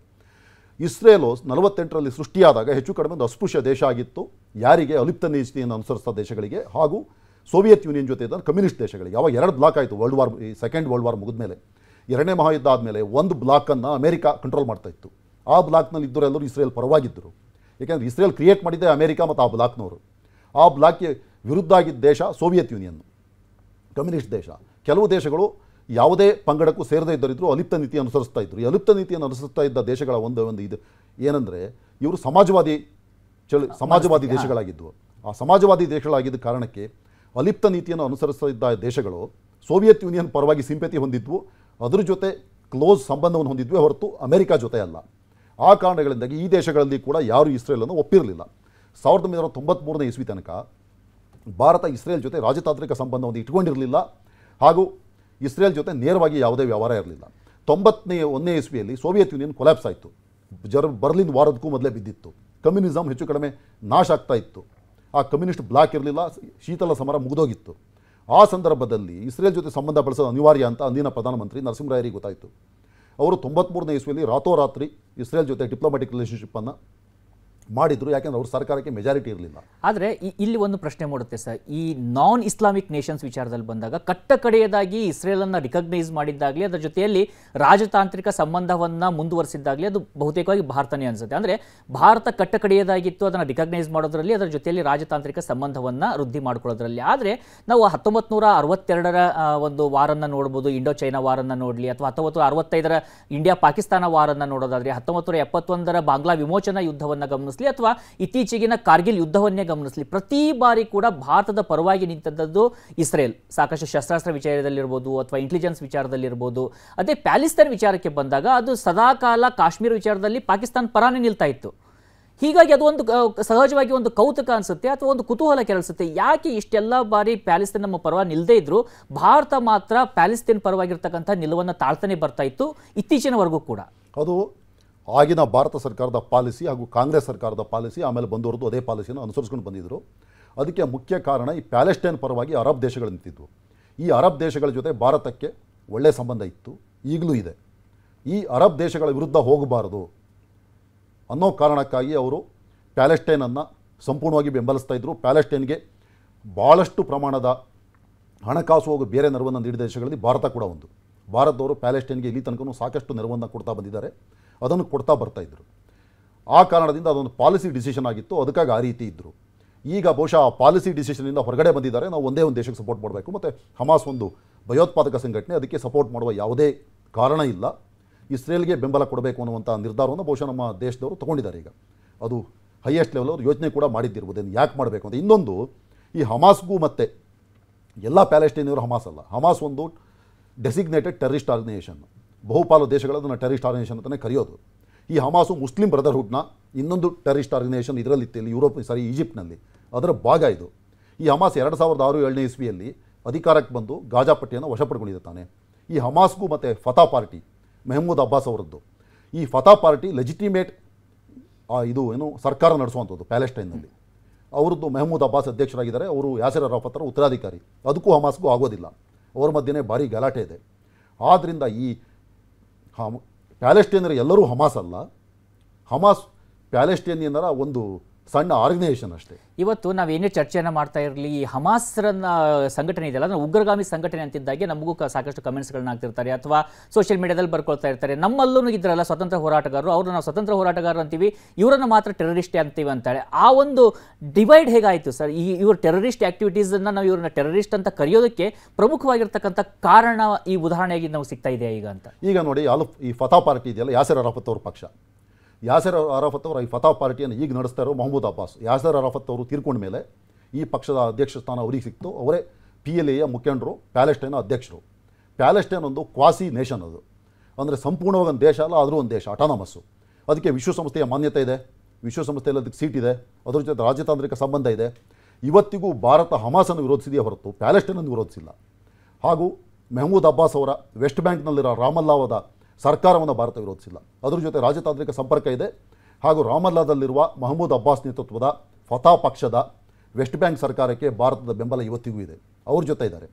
ಇಸ್ರೇಲು ನಲವತ್ತೆಂಟರಲ್ಲಿ ಸೃಷ್ಟಿಯಾದಾಗ ಹೆಚ್ಚು ಕಡಿಮೆ ಒಂದು ಅಸ್ಪೃಶ್ಯ ದೇಶ ಆಗಿತ್ತು ಯಾರಿಗೆ ಅಲಿಪ್ತ ನೀತಿಯನ್ನು ಅನುಸರಿಸಿದ ದೇಶಗಳಿಗೆ ಹಾಗೂ ಸೋವಿಯತ್ ಯೂನಿಯನ್ ಜೊತೆ ಇದ್ದ ಕಮ್ಯುನಿಸ್ಟ್ ದೇಶಗಳಿಗೆ ಯಾವಾಗ ಎರಡು ಬ್ಲಾಕ್ ಆಯಿತು ವರ್ಲ್ಡ್ ವಾರ್ ಈ ಸೆಕೆಂಡ್ ವರ್ಲ್ಡ್ ವಾರ್ ಮುಗಿದ ಮೇಲೆ ಎರಡನೇ ಮಹಾಯುದ್ಧ ಆದಮೇಲೆ ಒಂದು ಬ್ಲಾಕನ್ನು ಅಮೇರಿಕಾ ಕಂಟ್ರೋಲ್ ಮಾಡ್ತಾ ಇತ್ತು ಆ ಬ್ಲಾಕ್ನಲ್ಲಿ ಎಲ್ಲರೂ ಇಸ್ರೇಲ್ ಪರವಾಗಿದ್ದರು ಏಕೆಂದರೆ ಇಸ್ರೇಲ್ ಕ್ರಿಯೇಟ್ ಮಾಡಿದ್ದೆ ಅಮೇರಿಕ ಮತ್ತು ಆ ಬ್ಲಾಕ್ನವರು ಆ ಬ್ಲಾಕ್ಗೆ ವಿರುದ್ಧ ಆಗಿದ್ದ ದೇಶ ಸೋವಿಯತ್ ಯೂನಿಯನ್ ಕಮ್ಯುನಿಸ್ಟ್ ದೇಶ ಕೆಲವು ದೇಶಗಳು ಯಾವುದೇ ಪಂಗಡಕ್ಕೂ ಸೇರದೇ ಇದ್ದರಿದ್ದರು ಅಲಿಪ್ತ ನೀತಿ ಅನುಸರಿಸ್ತಾ ಇದ್ದರು ಈ ಅಲಿಪ್ತ ನೀತಿಯನ್ನು ಅನುಸರಿಸ್ತಾ ಇದ್ದ ದೇಶಗಳ ಒಂದು ಒಂದು ಇದು ಏನಂದರೆ ಇವರು ಸಮಾಜವಾದಿ ಚಳಿ ಸಮಾಜವಾದಿ ದೇಶಗಳಾಗಿದ್ದವು ಆ ಸಮಾಜವಾದಿ ದೇಶಗಳಾಗಿದ್ದ ಕಾರಣಕ್ಕೆ ಅಲಿಪ್ತ ನೀತಿಯನ್ನು ಅನುಸರಿಸ್ತಾ ಇದ್ದ ದೇಶಗಳು ಸೋವಿಯತ್ ಯೂನಿಯನ್ ಪರವಾಗಿ ಸಿಂಪತಿ ಹೊಂದಿದ್ವು ಅದರ ಜೊತೆ ಕ್ಲೋಸ್ ಸಂಬಂಧವನ್ನು ಹೊಂದಿದ್ವು ಹೊರತು ಅಮೆರಿಕ ಜೊತೆ ಅಲ್ಲ ಆ ಕಾರಣಗಳಿಂದಾಗಿ ಈ ದೇಶಗಳಲ್ಲಿ ಕೂಡ ಯಾರೂ ಇಸ್ರೇಲನ್ನು ಒಪ್ಪಿರಲಿಲ್ಲ ಸಾವಿರದ ಒಂಬೈನೂರ ತೊಂಬತ್ತ್ಮೂರನೇ ಇಸ್ವಿ ತನಕ ಭಾರತ ಇಸ್ರೇಲ್ ಜೊತೆ ರಾಜತಾಂತ್ರಿಕ ಸಂಬಂಧವನ್ನು ಇಟ್ಕೊಂಡಿರಲಿಲ್ಲ ಹಾಗೂ ಇಸ್ರೇಲ್ ಜೊತೆ ನೇರವಾಗಿ ಯಾವುದೇ ವ್ಯವಹಾರ ಇರಲಿಲ್ಲ ತೊಂಬತ್ತನೇ ಒಂದನೇ ಇಸ್ವಿಯಲ್ಲಿ ಸೋವಿಯತ್ ಯೂನಿಯನ್ ಕೊಲ್ಯಾಪ್ಸ್ ಆಯಿತು ಜರ್ ಬರ್ಲಿನ್ ವಾರದಕ್ಕೂ ಮೊದಲೇ ಬಿದ್ದಿತ್ತು ಕಮ್ಯುನಿಸಮ್ ಹೆಚ್ಚು ಕಡಿಮೆ ನಾಶ ಆಗ್ತಾ ಇತ್ತು ಆ ಕಮ್ಯುನಿಸ್ಟ್ ಬ್ಲಾಕ್ ಇರಲಿಲ್ಲ ಶೀತಲ ಸಮರ ಮುಗಿದೋಗಿತ್ತು ಆ ಸಂದರ್ಭದಲ್ಲಿ ಇಸ್ರೇಲ್ ಜೊತೆ ಸಂಬಂಧ ಅನಿವಾರ್ಯ ಅಂತ ಅಂದಿನ ಪ್ರಧಾನಮಂತ್ರಿ ನರಸಿಂಹರಾಯರಿಗೆ ಗೊತ್ತಾಯಿತು ಅವರು ತೊಂಬತ್ತ್ಮೂರನೇ ಇಸ್ವಿಯಲ್ಲಿ ರಾತೋರಾತ್ರಿ ಇಸ್ರೇಲ್ ಜೊತೆ ಡಿಪ್ಲೊಮ್ಯಾಟಿಕ್ ರಿಲೇಷನ್ಶಿಪ್ಪನ್ನು ಮಾಡಿದ್ರು ಯಾಕೆಂದ್ರೆ ಅವ್ರ ಸರ್ಕಾರಕ್ಕೆ ಮೆಜಾರಿಟಿ ಇರಲಿಲ್ಲ ಆದರೆ ಇಲ್ಲಿ ಒಂದು ಪ್ರಶ್ನೆ ಮೂಡುತ್ತೆ ಸರ್ ಈ ನಾನ್ ಇಸ್ಲಾಮಿಕ್ ನೇಷನ್ಸ್ ವಿಚಾರದಲ್ಲಿ ಬಂದಾಗ ಕಟ್ಟ ಕಡೆಯದಾಗಿ ಇಸ್ರೇಲನ್ನು ರಿಕಗ್ನೈಸ್ ಮಾಡಿದ್ದಾಗಲಿ ಅದರ ಜೊತೆಯಲ್ಲಿ ರಾಜತಾಂತ್ರಿಕ ಸಂಬಂಧವನ್ನು ಮುಂದುವರಿಸಿದ್ದಾಗಲಿ ಅದು ಬಹುತೇಕವಾಗಿ ಭಾರತನೇ ಅನ್ಸುತ್ತೆ ಅಂದರೆ ಭಾರತ ಕಟ್ಟ ಕಡೆಯದಾಗಿತ್ತು ಅದನ್ನು ರಿಕಗ್ನೈಸ್ ಮಾಡೋದ್ರಲ್ಲಿ ಅದರ ಜೊತೆಯಲ್ಲಿ ರಾಜತಾಂತ್ರಿಕ ಸಂಬಂಧವನ್ನು ವೃದ್ಧಿ ಮಾಡ್ಕೊಳ್ಳೋದ್ರಲ್ಲಿ ಆದರೆ ನಾವು ಹತ್ತೊಂಬತ್ತು ನೂರ ಅರವತ್ತೆರಡರ ಒಂದು ವಾರನ್ನು ನೋಡ್ಬೋದು ಇಂಡೋ ಚೈನಾ ವಾರನ್ನು ನೋಡಲಿ ಅಥವಾ ಹತ್ತೊಂಬತ್ತು ಅರವತ್ತೈದರ ಇಂಡಿಯಾ ಪಾಕಿಸ್ತಾನ ವಾರನ್ನು ನೋಡೋದಾದರೆ ಹತ್ತೊಂಬತ್ತು ನೂರ ಎಪ್ಪತ್ತೊಂದರ ಬಾಂಗ್ಲಾ ವಿಮೋಚನಾ ಯುದ್ಧವನ್ನು ಗಮನ ಗಮನಿಸಲಿ ಅಥವಾ ಇತ್ತೀಚೆಗಿನ ಕಾರ್ಗಿಲ್ ಯುದ್ಧವನ್ನೇ ಗಮನಿಸಲಿ ಪ್ರತಿ ಬಾರಿ ಕೂಡ ಭಾರತದ ಪರವಾಗಿ ನಿಂತದ್ದು ಇಸ್ರೇಲ್ ಸಾಕಷ್ಟು ಶಸ್ತ್ರಾಸ್ತ್ರ ವಿಚಾರದಲ್ಲಿರ್ಬೋದು ಅಥವಾ ಇಂಟೆಲಿಜೆನ್ಸ್ ವಿಚಾರದಲ್ಲಿರ್ಬೋದು ಅದೇ ಪ್ಯಾಲಿಸ್ತೇನ್ ವಿಚಾರಕ್ಕೆ ಬಂದಾಗ ಅದು ಸದಾಕಾಲ ಕಾಶ್ಮೀರ ವಿಚಾರದಲ್ಲಿ ಪಾಕಿಸ್ತಾನ ಪರಾನೇ ನಿಲ್ತಾ ಇತ್ತು ಹೀಗಾಗಿ ಅದು ಒಂದು ಸಹಜವಾಗಿ ಒಂದು ಕೌತುಕ ಅನಿಸುತ್ತೆ ಅಥವಾ ಒಂದು ಕುತೂಹಲ ಕೆಲಸುತ್ತೆ ಯಾಕೆ ಇಷ್ಟೆಲ್ಲ ಬಾರಿ ಪ್ಯಾಲಿಸ್ತೀನ್ ನಮ್ಮ ಪರವಾಗಿ ನಿಲ್ಲದೇ ಇದ್ರು ಭಾರತ ಮಾತ್ರ ಪ್ಯಾಲಿಸ್ತೀನ್ ಪರವಾಗಿರ್ತಕ್ಕಂಥ ನಿಲುವನ್ನು ತಾಳ್ತಾನೆ ಬರ್ತಾ ಇತ್ತು ಇತ್ತೀಚಿನವರೆಗೂ ಕೂಡ ಅದು ಆಗಿನ ಭಾರತ ಸರ್ಕಾರದ ಪಾಲಿಸಿ ಹಾಗೂ ಕಾಂಗ್ರೆಸ್ ಸರ್ಕಾರದ ಪಾಲಿಸಿ ಆಮೇಲೆ ಬಂದವರದ್ದು ಅದೇ ಪಾಲಿಸಿಯನ್ನು ಅನುಸರಿಸ್ಕೊಂಡು ಬಂದಿದ್ದರು ಅದಕ್ಕೆ ಮುಖ್ಯ ಕಾರಣ ಈ ಪ್ಯಾಲೆಸ್ಟೈನ್ ಪರವಾಗಿ ಅರಬ್ ದೇಶಗಳು ನಿಂತಿದ್ವು ಈ ಅರಬ್ ದೇಶಗಳ ಜೊತೆ ಭಾರತಕ್ಕೆ ಒಳ್ಳೆಯ ಸಂಬಂಧ ಇತ್ತು ಈಗಲೂ ಇದೆ ಈ ಅರಬ್ ದೇಶಗಳ ವಿರುದ್ಧ ಹೋಗಬಾರದು ಅನ್ನೋ ಕಾರಣಕ್ಕಾಗಿ ಅವರು ಪ್ಯಾಲೆಸ್ಟೈನನ್ನು ಸಂಪೂರ್ಣವಾಗಿ ಬೆಂಬಲಿಸ್ತಾ ಇದ್ದರು ಪ್ಯಾಲೆಸ್ಟೈನ್ಗೆ ಭಾಳಷ್ಟು ಪ್ರಮಾಣದ ಹಣಕಾಸು ಹೋಗಿ ಬೇರೆ ನೆರವನ್ನು ನೀಡಿದ ದೇಶಗಳಲ್ಲಿ ಭಾರತ ಕೂಡ ಒಂದು ಭಾರತದವರು ಪ್ಯಾಲೆಸ್ಟೈನ್ಗೆ ಇಲ್ಲಿ ತನಕ ಸಾಕಷ್ಟು ನೆರವನ್ನು ಕೊಡ್ತಾ ಬಂದಿದ್ದಾರೆ ಅದನ್ನು ಕೊಡ್ತಾ ಬರ್ತಾಯಿದ್ರು ಆ ಕಾರಣದಿಂದ ಅದೊಂದು ಪಾಲಿಸಿ ಡಿಸಿಷನ್ ಆಗಿತ್ತು ಅದಕ್ಕಾಗಿ ಆ ರೀತಿ ಇದ್ದರು ಈಗ ಬಹುಶಃ ಆ ಪಾಲಿಸಿ ಡಿಸಿಷನಿಂದ ಹೊರಗಡೆ ಬಂದಿದ್ದಾರೆ ನಾವು ಒಂದೇ ಒಂದು ದೇಶಕ್ಕೆ ಸಪೋರ್ಟ್ ಮಾಡಬೇಕು ಮತ್ತು ಹಮಾಸ್ ಒಂದು ಭಯೋತ್ಪಾದಕ ಸಂಘಟನೆ ಅದಕ್ಕೆ ಸಪೋರ್ಟ್ ಮಾಡುವ ಯಾವುದೇ ಕಾರಣ ಇಲ್ಲ ಇಸ್ರೇಲ್ಗೆ ಬೆಂಬಲ ಕೊಡಬೇಕು ಅನ್ನುವಂಥ ನಿರ್ಧಾರವನ್ನು ಬಹುಶಃ ನಮ್ಮ ದೇಶದವರು ತೊಗೊಂಡಿದ್ದಾರೆ ಈಗ ಅದು ಹೈಯೆಸ್ಟ್ ಲೆವೆಲ್ ಅವರು ಯೋಚನೆ ಕೂಡ ಮಾಡಿದ್ದಿರ್ಬೋದೇನು ಯಾಕೆ ಮಾಡಬೇಕು ಅಂತ ಇನ್ನೊಂದು ಈ ಹಮಾಸ್ಗೂ ಮತ್ತು ಎಲ್ಲ ಪ್ಯಾಲೆಸ್ಟೈನಿಯವರು ಹಮಾಸ್ ಅಲ್ಲ ಹಮಾಸ್ ಒಂದು ಡೆಸಿಗ್ನೇಟೆಡ್ ಟೆರರಿಸ್ಟ್ ಆರ್ಗನೈಸೇಷನ್ ಬಹುಪಾಲು ದೇಶಗಳು ಅದನ್ನು ಟೆರಿಸ್ಟ್ ಆರ್ಗನೈಸೇಷನ್ ಅಂತಲೇ ಕರೆಯೋದು ಈ ಹಮಾಸು ಮುಸ್ಲಿಂ ಬ್ರದರ್ಹುಡ್ನ ಇನ್ನೊಂದು ಟೆರಿಸ್ಟ್ ಆರ್ಗನೈಸೇಷನ್ ಇದರಲ್ಲಿತ್ತು ಇಲ್ಲಿ ಯುರೋಪ್ ಸಾರಿ ಈಜಿಪ್ಟ್ನಲ್ಲಿ ಅದರ ಭಾಗ ಇದು ಈ ಹಮಾಸ್ ಎರಡು ಸಾವಿರದ ಆರು ಏಳನೇ ಇಸ್ವಿಯಲ್ಲಿ ಅಧಿಕಾರಕ್ಕೆ ಬಂದು ಗಾಜಾಪಟ್ಟಿಯನ್ನು ವಶಪಡಿಸಿಕೊಂಡಿದೆ ಈ ಹಮಾಸ್ಗೂ ಮತ್ತು ಫತಾ ಪಾರ್ಟಿ ಮೆಹಮೂದ್ ಅಬ್ಬಾಸ್ ಅವರದ್ದು ಈ ಫತಾ ಪಾರ್ಟಿ ಲೆಜಿಟಿಮೇಟ್ ಇದು ಏನು ಸರ್ಕಾರ ನಡೆಸುವಂಥದ್ದು ಪ್ಯಾಲೆಸ್ಟೈನ್ನಲ್ಲಿ ಅವರದ್ದು ಮೆಹಮೂದ್ ಅಬ್ಬಾಸ್ ಅಧ್ಯಕ್ಷರಾಗಿದ್ದಾರೆ ಅವರು ಯಾಸಿರ್ ರಾಫತ್ರ ಉತ್ತರಾಧಿಕಾರಿ ಅದಕ್ಕೂ ಹಮಾಸ್ಗೂ ಆಗೋದಿಲ್ಲ ಅವರ ಮಧ್ಯೆ ಭಾರಿ ಗಲಾಟೆ ಇದೆ ಆದ್ದರಿಂದ ಈ ಹಮ್ ಅಂದ್ರೆ ಎಲ್ಲರೂ ಹಮಾಸ್ ಅಲ್ಲ ಹಮಾಸ್ ಅಂದ್ರೆ ಒಂದು ಸಣ್ಣ ಆರ್ಗನೈಸೇಷನ್ ಅಷ್ಟೇ ಇವತ್ತು ನಾವು ಏನೇ ಚರ್ಚೆಯನ್ನು ಮಾಡ್ತಾ ಇರಲಿ ಹಮಾಸ್ರನ್ನ ಸಂಘಟನೆ ಇದೆಯಲ್ಲ ಅಂದ್ರೆ ಉಗ್ರಗಾಮಿ ಸಂಘಟನೆ ಅಂತಿದ್ದಾಗೆ ನಮಗೂ ಸಾಕಷ್ಟು ಕಮೆಂಟ್ಸ್ಗಳನ್ನ ಹಾಕ್ತಿರ್ತಾರೆ ಅಥವಾ ಸೋಷಿಯಲ್ ಮೀಡಿಯಾದಲ್ಲಿ ಬರ್ಕೊಳ್ತಾ ಇರ್ತಾರೆ ನಮ್ಮಲ್ಲೂ ಇದ್ರಲ್ಲ ಸ್ವತಂತ್ರ ಹೋರಾಟಗಾರರು ಅವರು ನಾವು ಸ್ವತಂತ್ರ ಹೋರಾಟಗಾರರು ಅಂತೀವಿ ಇವರನ್ನು ಮಾತ್ರ ಟೆರರಿಸ್ಟ್ ಅಂತೀವಿ ಅಂತಾರೆ ಆ ಒಂದು ಡಿವೈಡ್ ಹೇಗಾಯಿತು ಸರ್ ಈ ಇವ್ರ ಟೆರರಿಸ್ಟ್ ಆ್ಯಕ್ಟಿವಿಟೀಸನ್ನು ನಾವು ಇವ್ರನ್ನ ಟೆರರಿಸ್ಟ್ ಅಂತ ಕರೆಯೋದಕ್ಕೆ ಪ್ರಮುಖವಾಗಿರ್ತಕ್ಕಂಥ ಕಾರಣ ಈ ಉದಾಹರಣೆಗೆ ನಾವು ಸಿಗ್ತಾ ಇದೆ ಈಗ ಅಂತ ಈಗ ನೋಡಿ ಅಲ್ ಈ ಫತಾ ಪಾರ್ಟಿ ಇದೆಯಲ್ಲ ಯಾಸರ್ ಅರಾಫತ್ ಪಕ್ಷ ಯಾಸರ್ ಅರಾಫತ್ ಅವರು ಈ ಫತಾ ಪಾರ್ಟಿಯನ್ನು ಈಗ ನಡೆಸ್ತಾ ಇರೋ ಮಹಮೂದ್ ಅಬ್ಬಾಸ್ ಯಾಸರ್ ಅರಾಫತ್ ಅವರು ತೀರ್ಕೊಂಡ ಮೇಲೆ ಈ ಪಕ್ಷದ ಅಧ್ಯಕ್ಷ ಸ್ಥಾನ ಅವರಿಗೆ ಸಿಕ್ತು ಅವರೇ ಪಿ ಎಲ್ ಎಯ ಮುಖಂಡರು ಪ್ಯಾಲೆಸ್ಟೈನ್ ಅಧ್ಯಕ್ಷರು ಪ್ಯಾಲೆಸ್ಟೈನ್ ಒಂದು ಕ್ವಾಸಿ ನೇಷನ್ ಅದು ಅಂದರೆ ಸಂಪೂರ್ಣವಾಗಿ ಒಂದು ದೇಶ ಅಲ್ಲ ಆದರೂ ಒಂದು ದೇಶ ಅಟಾನಮಸ್ಸು ಅದಕ್ಕೆ ವಿಶ್ವಸಂಸ್ಥೆಯ ಮಾನ್ಯತೆ ಇದೆ ವಿಶ್ವಸಂಸ್ಥೆಯಲ್ಲಿ ಅದಕ್ಕೆ ಸೀಟ್ ಇದೆ ಅದರ ಜೊತೆ ರಾಜತಾಂತ್ರಿಕ ಸಂಬಂಧ ಇದೆ ಇವತ್ತಿಗೂ ಭಾರತ ಹಮಾಸನ್ನು ವಿರೋಧಿಸಿದೆಯೇ ಹೊರತು ಪ್ಯಾಲೆಸ್ಟೈನನ್ನು ವಿರೋಧಿಸಿಲ್ಲ ಹಾಗೂ ಮೆಹಮೂದ್ ಅಬ್ಬಾಸ್ ಅವರ ವೆಸ್ಟ್ ಬ್ಯಾಂಕ್ನಲ್ಲಿರೋ ರಾಮಲ್ಲಾವದ ಸರ್ಕಾರವನ್ನು ಭಾರತ ವಿರೋಧಿಸಿಲ್ಲ ಅದರ ಜೊತೆ ರಾಜತಾಂತ್ರಿಕ ಸಂಪರ್ಕ ಇದೆ ಹಾಗೂ ರಾಮಲ್ಲಾದಲ್ಲಿರುವ ಮಹಮೂದ್ ಅಬ್ಬಾಸ್ ನೇತೃತ್ವದ ಫತಾ ಪಕ್ಷದ ವೆಸ್ಟ್ ಬ್ಯಾಂಕ್ ಸರ್ಕಾರಕ್ಕೆ ಭಾರತದ ಬೆಂಬಲ ಇವತ್ತಿಗೂ ಇದೆ ಅವ್ರ ಜೊತೆ ಇದ್ದಾರೆ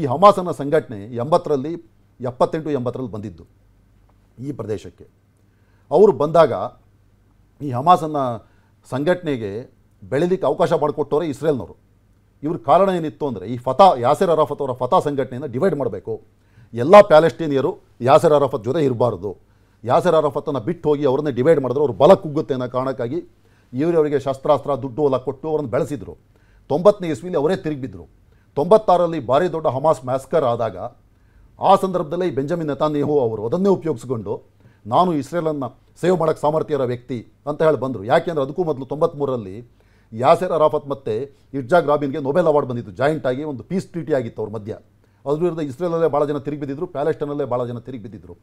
ಈ ಹಮಾಸನ ಸಂಘಟನೆ ಎಂಬತ್ತರಲ್ಲಿ ಎಪ್ಪತ್ತೆಂಟು ಎಂಬತ್ತರಲ್ಲಿ ಬಂದಿದ್ದು ಈ ಪ್ರದೇಶಕ್ಕೆ ಅವರು ಬಂದಾಗ ಈ ಹಮಾಸನ ಸಂಘಟನೆಗೆ ಬೆಳೀಲಿಕ್ಕೆ ಅವಕಾಶ ಮಾಡಿಕೊಟ್ಟವರೇ ಇಸ್ರೇಲ್ನವರು ಇವ್ರ ಕಾರಣ ಏನಿತ್ತು ಅಂದರೆ ಈ ಫತಾ ಯಾಸಿರ್ ಅರಾಫತ್ ಅವರ ಫತಾ ಸಂಘಟನೆಯನ್ನು ಡಿವೈಡ್ ಮಾಡಬೇಕು ಎಲ್ಲ ಪ್ಯಾಲೆಸ್ಟೀನಿಯರು ಯಾಸರ್ ಅರಫತ್ ಜೊತೆ ಇರಬಾರ್ದು ಯಾಸರ್ ಅರಫತ್ತನ್ನು ಬಿಟ್ಟು ಹೋಗಿ ಅವ್ರನ್ನೇ ಡಿವೈಡ್ ಮಾಡಿದ್ರು ಅವ್ರು ಬಲ ಕುಗ್ಗುತ್ತೆ ಅನ್ನೋ ಕಾರಣಕ್ಕಾಗಿ ಅವರಿಗೆ ಶಸ್ತ್ರಾಸ್ತ್ರ ದುಡ್ಡು ಎಲ್ಲ ಕೊಟ್ಟು ಅವ್ರನ್ನ ಬೆಳೆಸಿದರು ತೊಂಬತ್ತನೇ ಇಸ್ವಿಲಿ ಅವರೇ ತಿರುಗಿದ್ರು ತೊಂಬತ್ತಾರಲ್ಲಿ ಭಾರಿ ದೊಡ್ಡ ಹಮಾಸ್ ಮ್ಯಾಸ್ಕರ್ ಆದಾಗ ಆ ಸಂದರ್ಭದಲ್ಲಿ ಬೆಂಜಮಿನ್ ನೆತಾನೇಹು ಅವರು ಅದನ್ನೇ ಉಪಯೋಗಿಸಿಕೊಂಡು ನಾನು ಇಸ್ರೇಲನ್ನು ಸೇವ್ ಮಾಡೋಕ್ಕೆ ಸಾಮರ್ಥ್ಯ ಇರೋ ವ್ಯಕ್ತಿ ಅಂತ ಹೇಳಿ ಬಂದರು ಯಾಕೆಂದರೆ ಅದಕ್ಕೂ ಮೊದಲು ತೊಂಬತ್ತ್ಮೂರರಲ್ಲಿ ಯಾಸೆರ್ ಅರಾಫತ್ ಮತ್ತು ಇರ್ಜಾಗ್ ರಾಬಿನ್ಗೆ ನೊಬೆಲ್ ಅವಾರ್ಡ್ ಬಂದಿತ್ತು ಜಾಯಿಂಟ್ ಆಗಿ ಒಂದು ಪೀಸ್ ಟ್ರೀಟಿ ಆಗಿತ್ತು ಅವ್ರ ಮಧ್ಯ ಅದ್ರ ವಿರುದ್ಧ ಇಸ್ರೇಲಲ್ಲೇ ಭಾಳ ಜನ ತಿರುಗಿ ಬಿದ್ದಿದ್ರು ಪ್ಯಾಲೆಸ್ಟೈನಲ್ಲೇ ಭಾಳ ಜನ ತಿರುಗಿ ಬಿದ್ದಿದ್ರು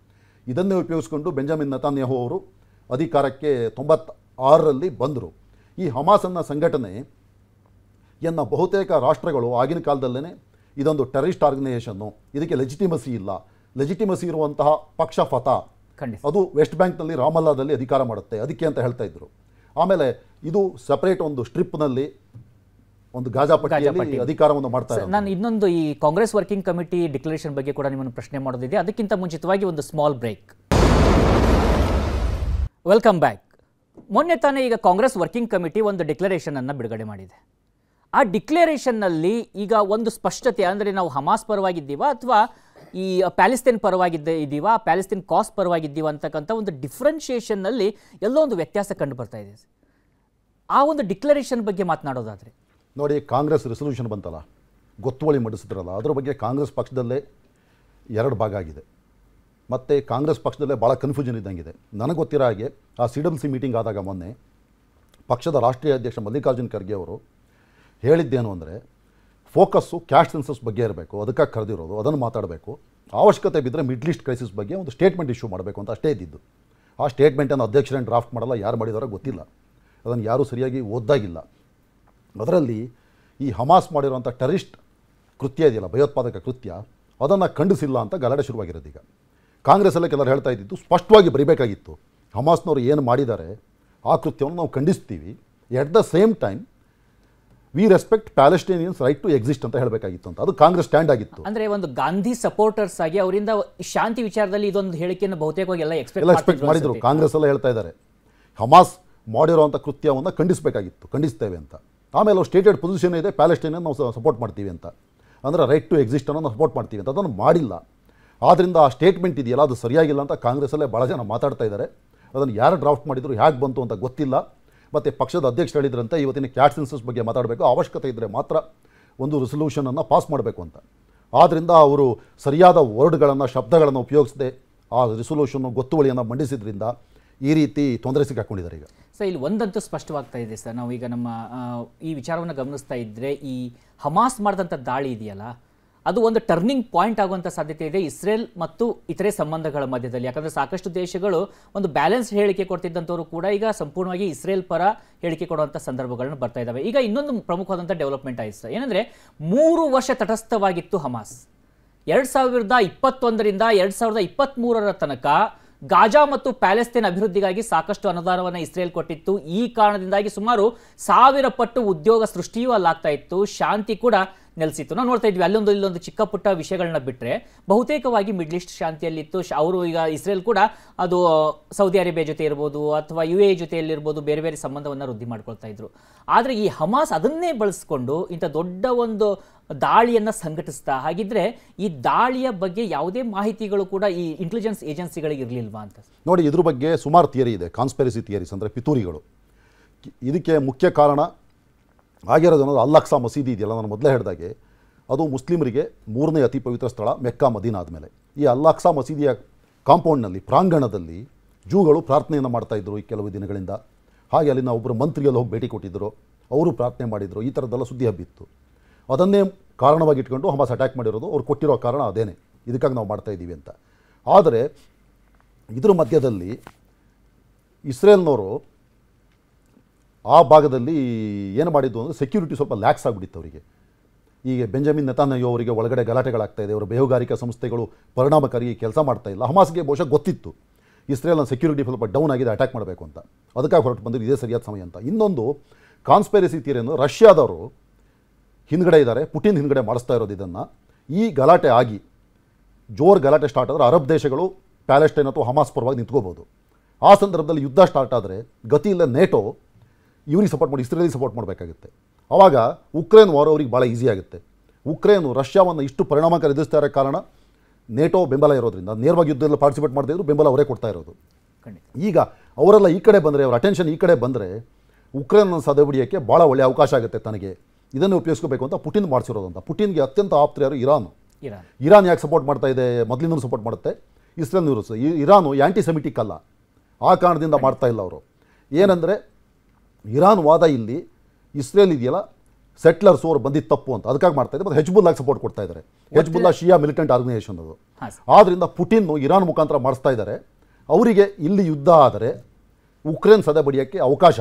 ಇದನ್ನೇ ಉಪಯೋಗಿಸ್ಕೊಂಡು ಬೆಂಜಮಿನ್ ನತಾನ್ಯಹೋ ಅವರು ಅಧಿಕಾರಕ್ಕೆ ಆರರಲ್ಲಿ ಬಂದರು ಈ ಹಮಾಸನ್ನ ಸಂಘಟನೆ ಎನ್ನ ಬಹುತೇಕ ರಾಷ್ಟ್ರಗಳು ಆಗಿನ ಕಾಲದಲ್ಲೇ ಇದೊಂದು ಟೆರರಿಸ್ಟ್ ಆರ್ಗನೈಸೇಷನ್ನು ಇದಕ್ಕೆ ಲೆಜಿಟಿಮಸಿ ಇಲ್ಲ ಲೆಜಿಟಿಮಸಿ ಇರುವಂತಹ ಪಕ್ಷ ಫತಾ ಅದು ವೆಸ್ಟ್ ಬ್ಯಾಂಕ್ನಲ್ಲಿ ರಾಮಲ್ಲಾದಲ್ಲಿ ಅಧಿಕಾರ ಮಾಡುತ್ತೆ ಅದಕ್ಕೆ ಅಂತ ಹೇಳ್ತಾ ಇದ್ರು ಆಮೇಲೆ ಇದು ಸಪ್ರೇಟ್ ಒಂದು ಸ್ಟ್ರಿಪ್ನಲ್ಲಿ ಒಂದು ಗಾಜಾ ಪಟ್ಟಿಯಲ್ಲಿ ಅಧಿಕಾರವನ್ನು ಮಾಡ್ತಾರೆ ನಾನು ಇನ್ನೊಂದು ಈ ಕಾಂಗ್ರೆಸ್ ವರ್ಕಿಂಗ್ ಕಮಿಟಿ ಡಿಕ್ಲರೇಷನ್ ಬಗ್ಗೆ ಕೂಡ ನಿಮ್ಮನ್ನು ಪ್ರಶ್ನೆ ಮಾಡೋದಿದೆ ಅದಕ್ಕಿಂತ ಮುಂಚಿತವಾಗಿ ಒಂದು ಸ್ಮಾಲ್ ಬ್ರೇಕ್ ವೆಲ್ಕಮ್ ಬ್ಯಾಕ್ ಮೊನ್ನೆ ತಾನೇ ಈಗ ಕಾಂಗ್ರೆಸ್ ವರ್ಕಿಂಗ್ ಕಮಿಟಿ ಒಂದು ಅನ್ನ ಬಿಡುಗಡೆ ಮಾಡಿದೆ ಆ ನಲ್ಲಿ ಈಗ ಒಂದು ಸ್ಪಷ್ಟತೆ ಅಂದ್ರೆ ನಾವು ಹಮಾಸ್ ಪರವಾಗಿದ್ದೀವ ಅಥವಾ ಈ ಪ್ಯಾಲೆಸ್ತೀನ್ ಪರವಾಗಿದ್ದ ಇದ್ದೀವಾ ಪ್ಯಾಲೆಸ್ತೀನ್ ಕಾಸ್ ಪರವಾಗಿದ್ದೀವ ಅಂತಕ್ಕಂಥ ಒಂದು ಡಿಫ್ರೆನ್ಷಿಯೇಷನ್ನಲ್ಲಿ ಎಲ್ಲೋ ಒಂದು ವ್ಯತ್ಯಾಸ ಕಂಡು ಬರ್ತಾ ಇದೆ ಆ ಒಂದು ಡಿಕ್ಲರೇಷನ್ ಬಗ್ಗೆ ಮಾತನಾಡೋದಾದ್ರೆ ನೋಡಿ ಕಾಂಗ್ರೆಸ್ ರೆಸೊಲ್ಯೂಷನ್ ಬಂತಲ್ಲ ಗೊತ್ತುವಳಿ ಮಂಡಿಸಿದ್ರಲ್ಲ ಅದರ ಬಗ್ಗೆ ಕಾಂಗ್ರೆಸ್ ಪಕ್ಷದಲ್ಲೇ ಎರಡು ಭಾಗ ಆಗಿದೆ ಮತ್ತು ಕಾಂಗ್ರೆಸ್ ಪಕ್ಷದಲ್ಲೇ ಭಾಳ ಕನ್ಫ್ಯೂಷನ್ ಇದ್ದಂಗಿದೆ ನನಗೆ ಗೊತ್ತಿರೋ ಹಾಗೆ ಆ ಸಿ ಡಮ್ ಸಿ ಮೀಟಿಂಗ್ ಆದಾಗ ಮೊನ್ನೆ ಪಕ್ಷದ ರಾಷ್ಟ್ರೀಯ ಅಧ್ಯಕ್ಷ ಮಲ್ಲಿಕಾರ್ಜುನ್ ಖರ್ಗೆ ಅವರು ಹೇಳಿದ್ದೇನು ಅಂದರೆ ಫೋಕಸ್ಸು ಕ್ಯಾಶ್ ಸೆನ್ಸಸ್ ಬಗ್ಗೆ ಇರಬೇಕು ಅದಕ್ಕೆ ಕರೆದಿರೋದು ಅದನ್ನು ಮಾತಾಡಬೇಕು ಅವಶ್ಯಕತೆ ಬಿದ್ದರೆ ಮಿಡ್ಲ್ ಈಸ್ಟ್ ಕ್ರೈಸಿಸ್ ಬಗ್ಗೆ ಒಂದು ಸ್ಟೇಟ್ಮೆಂಟ್ ಇಶ್ಯೂ ಮಾಡಬೇಕು ಅಂತ ಅಷ್ಟೇ ಇದ್ದಿದ್ದು ಆ ಸ್ಟೇಟ್ಮೆಂಟನ್ನು ಅಧ್ಯಕ್ಷರೇನು ಡ್ರಾಫ್ಟ್ ಮಾಡಲ್ಲ ಯಾರು ಮಾಡಿದಾರೋ ಗೊತ್ತಿಲ್ಲ ಅದನ್ನು ಯಾರೂ ಸರಿಯಾಗಿ ಓದ್ದಾಗಿಲ್ಲ ಅದರಲ್ಲಿ ಈ ಹಮಾಸ್ ಮಾಡಿರುವಂಥ ಟೆರಿಸ್ಟ್ ಕೃತ್ಯ ಇದೆಯಲ್ಲ ಭಯೋತ್ಪಾದಕ ಕೃತ್ಯ ಅದನ್ನು ಖಂಡಿಸಿಲ್ಲ ಅಂತ ಗಲಾಟೆ ಶುರುವಾಗಿರೋದು ಈಗ ಎಲ್ಲ ಕೆಲವರು ಹೇಳ್ತಾ ಇದ್ದಿದ್ದು ಸ್ಪಷ್ಟವಾಗಿ ಬರೀಬೇಕಾಗಿತ್ತು ಹಮಾಸ್ನವರು ಏನು ಮಾಡಿದ್ದಾರೆ ಆ ಕೃತ್ಯವನ್ನು ನಾವು ಖಂಡಿಸ್ತೀವಿ at the same time we respect Palestinians right to exist ಅಂತ ಹೇಳಬೇಕಾಗಿತ್ತು ಅಂತ ಅದು ಕಾಂಗ್ರೆಸ್ ಸ್ಟ್ಯಾಂಡ್ ಆಗಿತ್ತು ಅಂದ್ರೆ ಒಂದು ಗಾಂಧಿ ಸಪೋರ್ಟರ್ಸ್ ಆಗಿ ಅವರಿಂದ ಶಾಂತಿ ವಿಚಾರದಲ್ಲಿ ಇದೊಂದು ಹೇಳಿಕೆಯನ್ನು ಬಹುತೇಕವಾಗಿ ಎಲ್ಲ ಎಕ್ಸ್ಪೆಕ್ಟ್ ಎಕ್ಸ್ಪೆಕ್ಟ್ ಮಾಡಿದ್ರು ಕಾಂಗ್ರೆಸ್ ಎಲ್ಲ ಹೇಳ್ತಾ ಇದ್ದಾರೆ ಹಮಾಸ್ ಮಾಡಿರುವಂಥ ಕೃತ್ಯವನ್ನು ಖಂಡಿಸಬೇಕಾಗಿತ್ತು ಖಂಡಿಸ್ತೇವೆ ಅಂತ ಆಮೇಲೆ ಅವ್ರು ಸ್ಟೇಟೆಡ್ ಪೊಸಿಷನ್ ಇದೆ ಪ್ಯಾಲೆಸ್ಟೈನನ್ನು ನಾವು ಸಪೋರ್ಟ್ ಮಾಡ್ತೀವಿ ಅಂತ ಅಂದರೆ ರೈಟ್ ಟು ಎಕ್ಸಿಸ್ಟನ್ನು ಅನ್ನೋ ಸಪೋರ್ಟ್ ಮಾಡ್ತೀವಿ ಅಂತ ಅದನ್ನು ಮಾಡಿಲ್ಲ ಆದ್ದರಿಂದ ಆ ಸ್ಟೇಟ್ಮೆಂಟ್ ಇದೆಯಲ್ಲ ಅದು ಸರಿಯಾಗಿಲ್ಲ ಅಂತ ಕಾಂಗ್ರೆಸ್ಸಲ್ಲೇ ಭಾಳ ಜನ ಮಾತಾಡ್ತಾ ಇದ್ದಾರೆ ಅದನ್ನು ಯಾರು ಡ್ರಾಫ್ಟ್ ಮಾಡಿದ್ರು ಹೇಗೆ ಬಂತು ಅಂತ ಗೊತ್ತಿಲ್ಲ ಮತ್ತು ಪಕ್ಷದ ಅಧ್ಯಕ್ಷರು ಹೇಳಿದ್ರಂತೆ ಇವತ್ತಿನ ಕ್ಯಾಟ್ ಸೆನ್ಸಸ್ ಬಗ್ಗೆ ಮಾತಾಡಬೇಕು ಅವಶ್ಯಕತೆ ಇದ್ದರೆ ಮಾತ್ರ ಒಂದು ರೆಸೊಲ್ಯೂಷನನ್ನು ಪಾಸ್ ಮಾಡಬೇಕು ಅಂತ ಆದ್ದರಿಂದ ಅವರು ಸರಿಯಾದ ವರ್ಡ್ಗಳನ್ನು ಶಬ್ದಗಳನ್ನು ಉಪಯೋಗಿಸದೆ ಆ ರೆಸೊಲ್ಯೂಷನ್ನು ಗೊತ್ತುವಳಿಯನ್ನು ಮಂಡಿಸಿದ್ರಿಂದ ಈ ರೀತಿ ತೊಂದರೆ ಸಿಕ್ಕಾಕೊಂಡಿದ್ದಾರೆ ಈಗ ಸರ್ ಇಲ್ಲಿ ಒಂದಂತೂ ಸ್ಪಷ್ಟವಾಗ್ತಾ ಇದೆ ಸರ್ ನಾವು ಈಗ ನಮ್ಮ ಈ ವಿಚಾರವನ್ನು ಗಮನಿಸ್ತಾ ಇದ್ದರೆ ಈ ಹಮಾಸ್ ಮಾಡಿದಂಥ ದಾಳಿ ಇದೆಯಲ್ಲ ಅದು ಒಂದು ಟರ್ನಿಂಗ್ ಪಾಯಿಂಟ್ ಆಗುವಂಥ ಸಾಧ್ಯತೆ ಇದೆ ಇಸ್ರೇಲ್ ಮತ್ತು ಇತರೆ ಸಂಬಂಧಗಳ ಮಧ್ಯದಲ್ಲಿ ಯಾಕಂದರೆ ಸಾಕಷ್ಟು ದೇಶಗಳು ಒಂದು ಬ್ಯಾಲೆನ್ಸ್ ಹೇಳಿಕೆ ಕೊಡ್ತಿದ್ದಂಥವರು ಕೂಡ ಈಗ ಸಂಪೂರ್ಣವಾಗಿ ಇಸ್ರೇಲ್ ಪರ ಹೇಳಿಕೆ ಕೊಡುವಂಥ ಸಂದರ್ಭಗಳನ್ನು ಬರ್ತಾ ಇದ್ದಾವೆ ಈಗ ಇನ್ನೊಂದು ಪ್ರಮುಖವಾದಂಥ ಡೆವಲಪ್ಮೆಂಟ್ ಆಯಿತು ಸರ್ ಏನಂದರೆ ಮೂರು ವರ್ಷ ತಟಸ್ಥವಾಗಿತ್ತು ಹಮಾಸ್ ಎರಡು ಸಾವಿರದ ಇಪ್ಪತ್ತೊಂದರಿಂದ ಎರಡು ಸಾವಿರದ ಇಪ್ಪತ್ತ್ಮೂರರ ತನಕ ಗಾಜಾ ಮತ್ತು ಪ್ಯಾಲೆಸ್ತೀನ್ ಅಭಿವೃದ್ಧಿಗಾಗಿ ಸಾಕಷ್ಟು ಅನುದಾನವನ್ನು ಇಸ್ರೇಲ್ ಕೊಟ್ಟಿತ್ತು ಈ ಕಾರಣದಿಂದಾಗಿ ಸುಮಾರು ಸಾವಿರ ಪಟ್ಟು ಉದ್ಯೋಗ ಸೃಷ್ಟಿಯೂ ಅಲ್ಲಾಗ್ತಾ ಇತ್ತು ಶಾಂತಿ ಕೂಡ ನೆಲೆಸಿತ್ತು ನಾವು ನೋಡ್ತಾ ಇದ್ವಿ ಅಲ್ಲೊಂದು ಇಲ್ಲೊಂದು ಚಿಕ್ಕ ಪುಟ್ಟ ವಿಷಯಗಳನ್ನ ಬಿಟ್ಟರೆ ಬಹುತೇಕವಾಗಿ ಮಿಡ್ಲ್ ಈಸ್ಟ್ ಶಾಂತಿಯಲ್ಲಿತ್ತು ಅವರು ಈಗ ಇಸ್ರೇಲ್ ಕೂಡ ಅದು ಸೌದಿ ಅರೇಬಿಯಾ ಜೊತೆ ಇರ್ಬೋದು ಅಥವಾ ಯು ಎ e ಜೊತೆಯಲ್ಲಿರ್ಬೋದು ಬೇರೆ ಬೇರೆ ಸಂಬಂಧವನ್ನು ವೃದ್ಧಿ ಮಾಡ್ಕೊಳ್ತಾ ಇದ್ರು ಆದರೆ ಈ ಹಮಾಸ್ ಅದನ್ನೇ ಬಳಸಿಕೊಂಡು ಇಂಥ ದೊಡ್ಡ ಒಂದು ದಾಳಿಯನ್ನು ಸಂಘಟಿಸ್ತಾ ಹಾಗಿದ್ರೆ ಈ ದಾಳಿಯ ಬಗ್ಗೆ ಯಾವುದೇ ಮಾಹಿತಿಗಳು ಕೂಡ ಈ ಇಂಟೆಲಿಜೆನ್ಸ್ ಏಜೆನ್ಸಿಗಳಿಗೆ ಇರಲಿಲ್ವಾ ಅಂತ ನೋಡಿ ಇದ್ರ ಬಗ್ಗೆ ಸುಮಾರು ಥಿಯರಿ ಇದೆ ಕಾನ್ಸ್ಪೆರಸಿ ಥಿಯರಿಸ್ ಅಂದರೆ ಪಿತೂರಿಗಳು ಇದಕ್ಕೆ ಮುಖ್ಯ ಕಾರಣ ಆಗಿರೋದು ಅನ್ನೋದು ಅಲ್ಲಕ್ಸಾ ಮಸೀದಿ ಇದೆಯಲ್ಲ ನಾನು ಮೊದಲೇ ಹೇಳಿದಾಗೆ ಅದು ಮುಸ್ಲಿಮರಿಗೆ ಮೂರನೇ ಅತಿ ಪವಿತ್ರ ಸ್ಥಳ ಮೆಕ್ಕಾ ಮದೀನ ಆದಮೇಲೆ ಈ ಅಲ್ಲಾಕ್ಸಾ ಮಸೀದಿಯ ಕಾಂಪೌಂಡ್ನಲ್ಲಿ ಪ್ರಾಂಗಣದಲ್ಲಿ ಜೂಗಳು ಪ್ರಾರ್ಥನೆಯನ್ನು ಮಾಡ್ತಾಯಿದ್ರು ಈ ಕೆಲವು ದಿನಗಳಿಂದ ಹಾಗೆ ಅಲ್ಲಿನ ಒಬ್ಬರು ಮಂತ್ರಿಯಲ್ಲಿ ಹೋಗಿ ಭೇಟಿ ಕೊಟ್ಟಿದ್ದರು ಅವರು ಪ್ರಾರ್ಥನೆ ಮಾಡಿದರು ಈ ಥರದ್ದೆಲ್ಲ ಸುದ್ದಿ ಹಬ್ಬಿತ್ತು ಅದನ್ನೇ ಕಾರಣವಾಗಿ ಇಟ್ಕೊಂಡು ಹಮಾಸ್ ಅಟ್ಯಾಕ್ ಮಾಡಿರೋದು ಅವ್ರು ಕೊಟ್ಟಿರೋ ಕಾರಣ ಅದೇನೇ ಇದಕ್ಕಾಗಿ ನಾವು ಮಾಡ್ತಾಯಿದ್ದೀವಿ ಇದ್ದೀವಿ ಅಂತ ಆದರೆ ಇದರ ಮಧ್ಯದಲ್ಲಿ ಇಸ್ರೇಲ್ನವರು ಆ ಭಾಗದಲ್ಲಿ ಏನು ಮಾಡಿದ್ದು ಅಂದರೆ ಸೆಕ್ಯೂರಿಟಿ ಸ್ವಲ್ಪ ಲ್ಯಾಕ್ಸ್ ಆಗಿಬಿಟ್ಟಿತ್ತು ಅವರಿಗೆ ಈಗ ಬೆಂಜಮಿನ್ ನೆತಾನಯ್ಯೋ ಅವರಿಗೆ ಒಳಗಡೆ ಗಲಾಟೆಗಳಾಗ್ತಾ ಇದೆ ಅವರ ಬೇಹುಗಾರಿಕಾ ಸಂಸ್ಥೆಗಳು ಪರಿಣಾಮಕಾರಿ ಕೆಲಸ ಮಾಡ್ತಾ ಇಲ್ಲ ಹಮಾಸ್ಗೆ ಬಹುಶಃ ಗೊತ್ತಿತ್ತು ಇಸ್ರೇಲ್ನ ಸೆಕ್ಯೂರಿಟಿ ಸ್ವಲ್ಪ ಡೌನ್ ಆಗಿದೆ ಅಟ್ಯಾಕ್ ಮಾಡಬೇಕು ಅಂತ ಅದಕ್ಕಾಗಿ ಹೊರಟು ಬಂದರೆ ಇದೇ ಸರಿಯಾದ ಸಮಯ ಅಂತ ಇನ್ನೊಂದು ಥಿಯರಿ ಅಂದರೆ ರಷ್ಯಾದವರು ಹಿಂದುಗಡೆ ಇದ್ದಾರೆ ಪುಟಿನ್ ಹಿಂದುಗಡೆ ಮಾಡಿಸ್ತಾ ಇರೋದು ಇದನ್ನು ಈ ಗಲಾಟೆ ಆಗಿ ಜೋರ್ ಗಲಾಟೆ ಸ್ಟಾರ್ಟ್ ಆದರೆ ಅರಬ್ ದೇಶಗಳು ಪ್ಯಾಲೆಸ್ಟೈನ್ ಅಥವಾ ಹಮಾಸ್ ಪರವಾಗಿ ನಿಂತ್ಕೋಬೋದು ಆ ಸಂದರ್ಭದಲ್ಲಿ ಯುದ್ಧ ಸ್ಟಾರ್ಟ್ ಆದರೆ ಗತಿ ಇಲ್ಲ ನೇಟೋ ಇವ್ರಿಗೆ ಸಪೋರ್ಟ್ ಮಾಡಿ ಇಸ್ರೇಲಿಗೆ ಸಪೋರ್ಟ್ ಮಾಡಬೇಕಾಗುತ್ತೆ ಆವಾಗ ಉಕ್ರೇನ್ ವಾರ್ ಅವ್ರಿಗೆ ಭಾಳ ಈಸಿ ಆಗುತ್ತೆ ಉಕ್ರೇನು ರಷ್ಯಾವನ್ನು ಇಷ್ಟು ಪರಿಣಾಮಕಾರಿ ಎದುರಿಸ್ತಾ ಇರೋ ಕಾರಣ ನೇಟೋ ಬೆಂಬಲ ಇರೋದ್ರಿಂದ ನೇರವಾಗಿ ಯುದ್ಧದಲ್ಲಿ ಪಾರ್ಟಿಸಿಪೇಟ್ ಇದ್ರು ಬೆಂಬಲ ಅವರೇ ಕೊಡ್ತಾ ಇರೋದು ಈಗ ಅವರೆಲ್ಲ ಈ ಕಡೆ ಬಂದರೆ ಅವರ ಅಟೆನ್ಷನ್ ಈ ಕಡೆ ಬಂದರೆ ಉಕ್ರೇನನ್ನು ಸದೆಬಿಡಿಯೋಕ್ಕೆ ಭಾಳ ಒಳ್ಳೆಯ ಅವಕಾಶ ಆಗುತ್ತೆ ತನಗೆ ಇದನ್ನು ಉಪಯೋಗಿಸ್ಕೋಬೇಕು ಅಂತ ಪುಟಿನ್ ಮಾಡಿಸಿರೋದು ಅಂತ ಪುಟಿನ್ಗೆ ಅತ್ಯಂತ ಆಪ್ತರಿಯರು ಇರಾನ್ ಇರಾನ್ ಯಾಕೆ ಸಪೋರ್ಟ್ ಮಾಡ್ತಾ ಇದೆ ಮೊದಲಿಂದ ಸಪೋರ್ಟ್ ಮಾಡುತ್ತೆ ಇಸ್ರೇಲ್ ಇರಾನು ಆ್ಯಂಟಿ ಸೆಮಿಟಿಕ್ ಅಲ್ಲ ಆ ಕಾರಣದಿಂದ ಮಾಡ್ತಾ ಇಲ್ಲ ಅವರು ಏನಂದರೆ ಇರಾನ್ ವಾದ ಇಲ್ಲಿ ಇಸ್ರೇಲ್ ಇದೆಯಲ್ಲ ಸೆಟ್ಲರ್ಸ್ ಅವರು ಬಂದಿದ್ದ ತಪ್ಪು ಅಂತ ಅದಕ್ಕಾಗಿ ಮಾಡ್ತಾ ಇದ್ದಾರೆ ಮತ್ತು ಹೆಜ್ಬುಲ್ಲಾಗಿ ಸಪೋರ್ಟ್ ಕೊಡ್ತಾ ಇದ್ದಾರೆ ಹೆಜ್ಬುಲ್ಲಾ ಶಿಯಾ ಮಿಲಿಟೆಂಟ್ ಆರ್ಗನೈಸೇಷನ್ ಅದು ಆದ್ದರಿಂದ ಪುಟಿನ್ ಇರಾನ್ ಮುಖಾಂತರ ಮಾಡಿಸ್ತಾ ಇದ್ದಾರೆ ಅವರಿಗೆ ಇಲ್ಲಿ ಯುದ್ಧ ಆದರೆ ಉಕ್ರೇನ್ ಸದಾ ಬಡಿಯೋಕ್ಕೆ ಅವಕಾಶ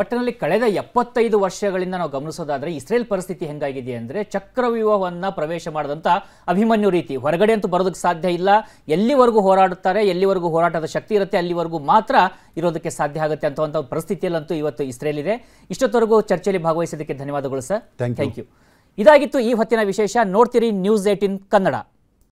ಒಟ್ಟಿನಲ್ಲಿ ಕಳೆದ ಎಪ್ಪತ್ತೈದು ವರ್ಷಗಳಿಂದ ನಾವು ಗಮನಿಸೋದಾದ್ರೆ ಇಸ್ರೇಲ್ ಪರಿಸ್ಥಿತಿ ಹೆಂಗಾಗಿದೆ ಅಂದರೆ ಚಕ್ರವ್ಯೂಹವನ್ನು ಪ್ರವೇಶ ಮಾಡಿದಂಥ ಅಭಿಮನ್ಯು ರೀತಿ ಹೊರಗಡೆ ಅಂತೂ ಬರೋದಕ್ಕೆ ಸಾಧ್ಯ ಇಲ್ಲ ಎಲ್ಲಿವರೆಗೂ ಹೋರಾಡುತ್ತಾರೆ ಎಲ್ಲಿವರೆಗೂ ಹೋರಾಟದ ಶಕ್ತಿ ಇರುತ್ತೆ ಅಲ್ಲಿವರೆಗೂ ಮಾತ್ರ ಇರೋದಕ್ಕೆ ಸಾಧ್ಯ ಆಗುತ್ತೆ ಅಂತ ಪರಿಸ್ಥಿತಿಯಲ್ಲಂತೂ ಇವತ್ತು ಇಸ್ರೇಲ್ ಇದೆ ಇಷ್ಟೊತ್ತವರೆಗೂ ಚರ್ಚೆಯಲ್ಲಿ ಭಾಗವಹಿಸೋದಕ್ಕೆ ಧನ್ಯವಾದಗಳು ಸರ್ ಥ್ಯಾಂಕ್ ಯು ಇದಾಗಿತ್ತು ಈ ಹೊತ್ತಿನ ವಿಶೇಷ ನೋಡ್ತೀರಿ ನ್ಯೂಸ್ ಏಟಿನ್ ಕನ್ನಡ